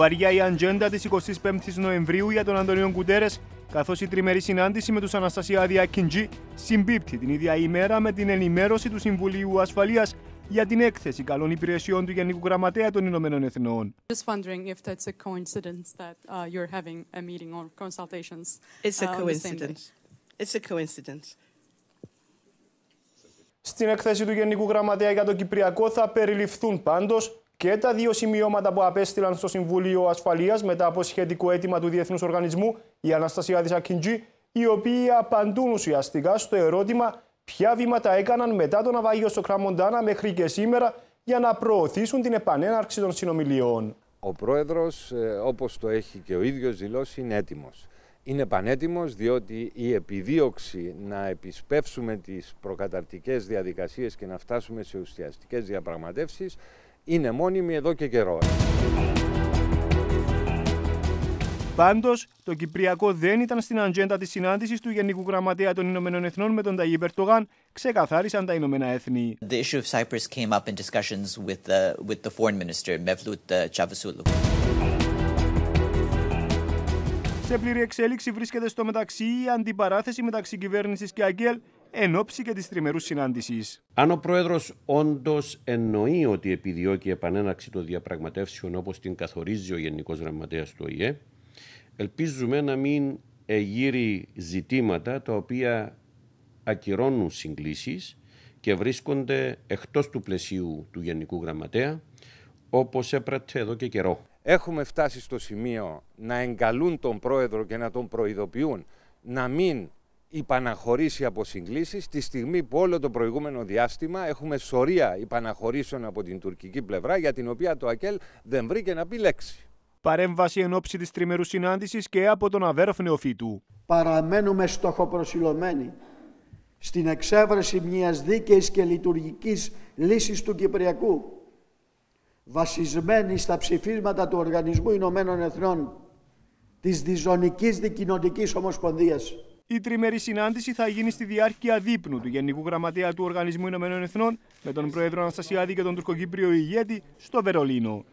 Βαριά η ατζέντα της 25η Νοεμβρίου για τον Αντωνίο Κουτέρε, καθώς η τριμερή συνάντηση με τους Αναστασιάδη Ακιντζή συμπίπτει την ίδια ημέρα με την ενημέρωση του Συμβουλίου Ασφαλείας για την έκθεση καλών υπηρεσιών του Γενικού Γραμματέα των Ηνωμένων Εθνών. Just wondering if that's a coincidence that uh, you're having a meeting consultations. Uh, It's a coincidence. It's a coincidence. Στην έκθεση του Γενικού Γραμματέα για το Κυπριακό θα περιληφθούν πάντως και τα δύο σημειώματα που απέστειλαν στο Συμβούλιο Ασφαλείας μετά από σχετικό αίτημα του Διεθνούς Οργανισμού, η Αναστασία Δησακιντζή, οι οποίοι απαντούν ουσιαστικά στο ερώτημα ποια βήματα έκαναν μετά τον αβάγιο στο Κραμοντάνα μέχρι και σήμερα για να προωθήσουν την επανέναρξη των συνομιλιών. Ο πρόεδρος, ε, όπως το έχει και ο ίδιος δηλώσει, είναι έτοιμος. Είναι πανέτοιμος διότι η επιδίωξη να επισπεύσουμε τις προκαταρτικές διαδικασίες και να φτάσουμε σε ουσιαστικές διαπραγματεύσεις είναι μόνιμη εδώ και καιρό. Πάντως, το Κυπριακό δεν ήταν στην ατζέντα της συνάντησης του Γενικού Γραμματέα των Ηνωμένων Εθνών με τον Ταγί Περτογάν, ξεκαθάρισαν τα Ηνωμένα Έθνη. The issue of Cyprus came up in discussions with the, with the foreign minister, Mevlut uh, Σε πλήρη εξέλιξη βρίσκεται στο μεταξύ η αντιπαράθεση μεταξύ κυβέρνησης και Αγγέλ εν ώψη και της τριμερούς συνάντησης. Αν ο Πρόεδρος όντως εννοεί ότι επιδιώκει η των διαπραγματεύσεων όπως την καθορίζει ο Γενικός Γραμματέας του ΟΗΕ, ελπίζουμε να μην εγείρει ζητήματα τα οποία ακυρώνουν συγκλήσεις και βρίσκονται εκτός του πλαισίου του Γενικού Γραμματέα, όπως έπρεπε εδώ και καιρό. Έχουμε φτάσει στο σημείο να εγκαλούν τον Πρόεδρο και να τον προειδοποιούν να μην υπαναχωρήσει από συγκλήσεις τη στιγμή που όλο το προηγούμενο διάστημα έχουμε σωρία υπαναχωρήσεων από την τουρκική πλευρά για την οποία το ΑΚΕΛ δεν βρήκε να πει λέξη. Παρέμβαση εν ώψη της τριμερούς συνάντησης και από τον αβέρφ Νεοφίτου. Παραμένουμε στοχοπροσιλωμένοι στην εξέβρεση μιας δίκαιης και λειτουργικής λύσης του Κυπριακού βασισμένη στα ψηφίσματα του Οργανισμού Ηνωμένων Εθνών της Διζωνικής Δικοινοτικής Ομοσπονδίας. Η τριμερή συνάντηση θα γίνει στη διάρκεια δείπνου του Γενικού Γραμματέα του Οργανισμού Ηνωμένων Εθνών με τον Πρόεδρο Αναστασιάδη και τον Τουρκοκύπριο ηγέτη στο Βερολίνο.